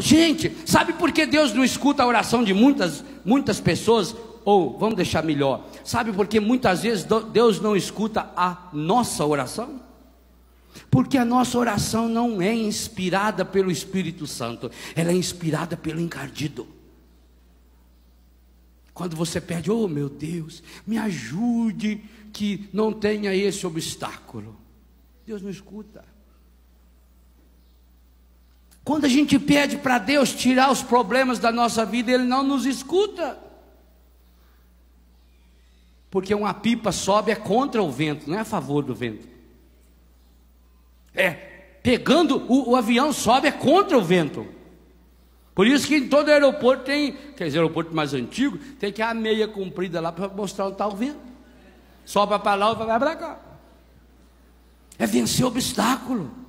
Gente, sabe por que Deus não escuta a oração de muitas, muitas pessoas? Ou, vamos deixar melhor, sabe por que muitas vezes Deus não escuta a nossa oração? Porque a nossa oração não é inspirada pelo Espírito Santo, ela é inspirada pelo encardido. Quando você pede, oh meu Deus, me ajude que não tenha esse obstáculo, Deus não escuta. Quando a gente pede para Deus tirar os problemas da nossa vida, Ele não nos escuta. Porque uma pipa sobe é contra o vento, não é a favor do vento. É, pegando, o, o avião sobe é contra o vento. Por isso que em todo aeroporto tem, quer dizer, aeroporto mais antigo, tem que a meia comprida lá para mostrar onde está o vento. Sobe para lá e vai para cá. É vencer o obstáculo.